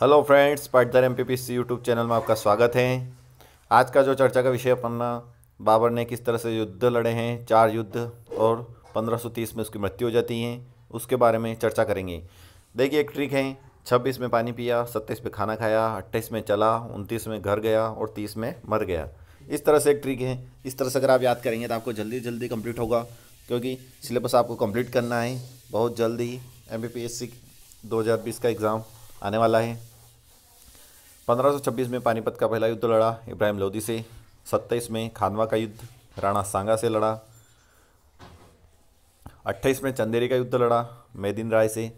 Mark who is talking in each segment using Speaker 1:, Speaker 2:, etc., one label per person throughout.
Speaker 1: hello friends Patidar M P P C YouTube channel में आपका स्वागत है आज का जो चर्चा का विषय अपना बाबर ने किस तरह से युद्ध लड़े हैं चार युद्ध और 1530 में उसकी मृत्यु हो जाती है उसके बारे में चर्चा करेंगे देखिए एक ट्रिक है 26 में पानी पिया 27 में खाना खाया 28 में चला 29 में घर गया और 30 में मर गया इस तरह से एक ट्रिक है इस तरह से अगर आप याद करेंगे तो आपको जल्दी जल्दी कंप्लीट होगा क्योंकि सिलेबस आपको कंप्लीट करना है बहुत जल्दी M B P S C दो हज़ार बीस का एग्ज़ाम आने वाला है 1526 में पानीपत का पहला युद्ध लड़ा इब्राहिम लोधी से 27 में खानवा का युद्ध राणा सांगा से लड़ा 28 में चंदेरी का युद्ध लड़ा मेदिन राय से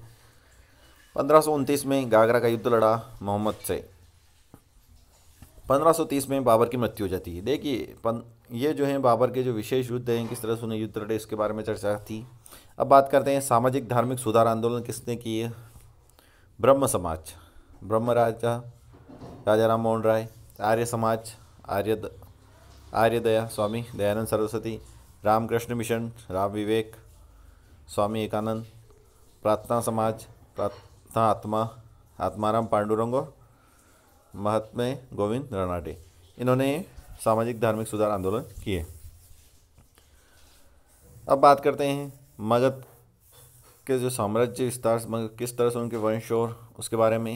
Speaker 1: पंद्रह में गागरा का युद्ध लड़ा मोहम्मद से 1530 में बाबर की मृत्यु हो जाती है देखिए ये जो है बाबर के जो विशेष युद्ध हैं किस तरह से उन्हें युद्ध लड़े इसके बारे में चर्चा थी अब बात करते हैं सामाजिक धार्मिक सुधार आंदोलन किसने किए ब्रह्म समाज ब्रह्म राजा राजा राम मोहन राय आर्य समाज आर्य द, आर्य दया स्वामी दयानंद सरस्वती रामकृष्ण मिशन राम विवेक स्वामी एकानंद प्रार्थना समाज प्रार्थना आत्मा आत्माराम पांडुरंग और महात्मे गोविंद रनाडे इन्होंने सामाजिक धार्मिक सुधार आंदोलन किए अब बात करते हैं मगध के जो साम्राज्य विस्तार मतलब किस तरह से उनके वंश और उसके बारे में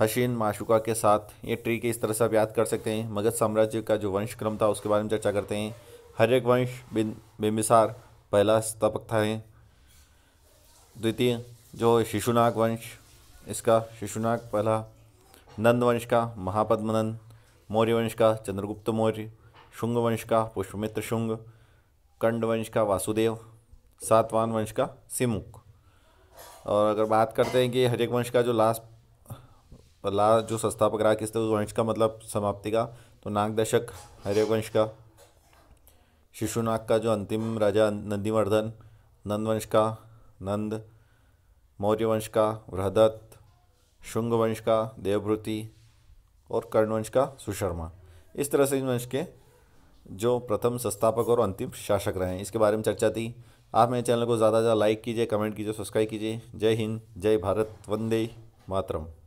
Speaker 1: हशीन माशुका के साथ ये ट्री के इस तरह से आप याद कर सकते हैं मगध साम्राज्य का जो वंश क्रम था उसके बारे में चर्चा करते हैं हर एक वंश बिन बेमिसार पहला स्थापक था है द्वितीय जो शिशुनाग वंश इसका शिशुनाग पहला नंद वंश का महापद्मनंद मौर्य वंश का चंद्रगुप्त मौर्य शुंग वंश का पुष्पमित्र शुंग कंड वंश का वासुदेव सातवान वंश का सिमुख और अगर बात करते हैं कि हरेक वंश का जो लास्ट लास्ट जो संस्थापक रहा किस वंश का मतलब समाप्ति का तो नागदशक हरेक वंश का शिशुनाग का जो अंतिम राजा नंदीवर्धन नंद वंश का नंद मौर्य वंश का बृहदत्त शुंग वंश का देवभूति और कर्ण वंश का सुशर्मा इस तरह से इन वंश के जो प्रथम संस्थापक और अंतिम शासक रहे हैं इसके बारे में चर्चा थी आप मेरे चैनल को ज़्यादा से ज़्यादा लाइक कीजिए कमेंट कीजिए सब्सक्राइब कीजिए जय हिंद जय भारत वंदे मातरम